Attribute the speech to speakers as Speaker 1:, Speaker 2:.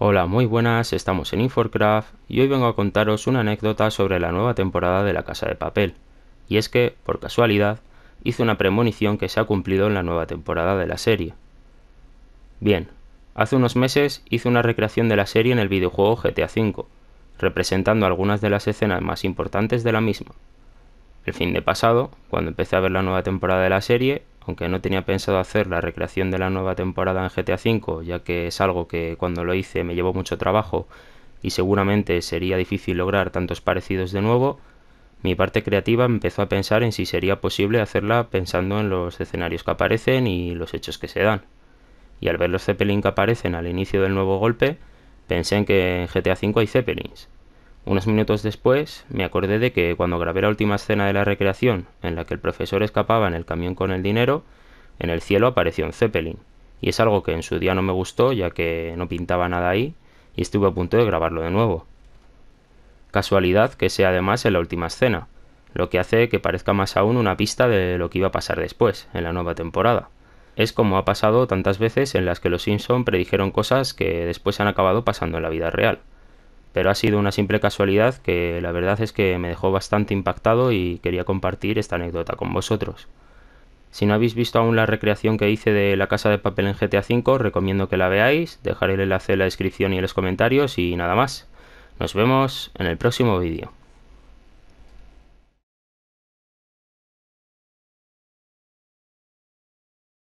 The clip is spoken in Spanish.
Speaker 1: Hola, muy buenas, estamos en Inforcraft y hoy vengo a contaros una anécdota sobre la nueva temporada de La Casa de Papel. Y es que, por casualidad, hice una premonición que se ha cumplido en la nueva temporada de la serie. Bien, hace unos meses hice una recreación de la serie en el videojuego GTA V, representando algunas de las escenas más importantes de la misma. El fin de pasado, cuando empecé a ver la nueva temporada de la serie, aunque no tenía pensado hacer la recreación de la nueva temporada en GTA V, ya que es algo que cuando lo hice me llevó mucho trabajo y seguramente sería difícil lograr tantos parecidos de nuevo, mi parte creativa empezó a pensar en si sería posible hacerla pensando en los escenarios que aparecen y los hechos que se dan. Y al ver los Zeppelin que aparecen al inicio del nuevo golpe, pensé en que en GTA V hay Zeppelins, unos minutos después me acordé de que cuando grabé la última escena de la recreación, en la que el profesor escapaba en el camión con el dinero, en el cielo apareció un Zeppelin, y es algo que en su día no me gustó ya que no pintaba nada ahí, y estuve a punto de grabarlo de nuevo. Casualidad que sea además en la última escena, lo que hace que parezca más aún una pista de lo que iba a pasar después, en la nueva temporada. Es como ha pasado tantas veces en las que los Simpson predijeron cosas que después han acabado pasando en la vida real pero ha sido una simple casualidad que la verdad es que me dejó bastante impactado y quería compartir esta anécdota con vosotros. Si no habéis visto aún la recreación que hice de la casa de papel en GTA V, recomiendo que la veáis, dejaré el enlace en la descripción y en los comentarios y nada más. Nos vemos en el próximo vídeo.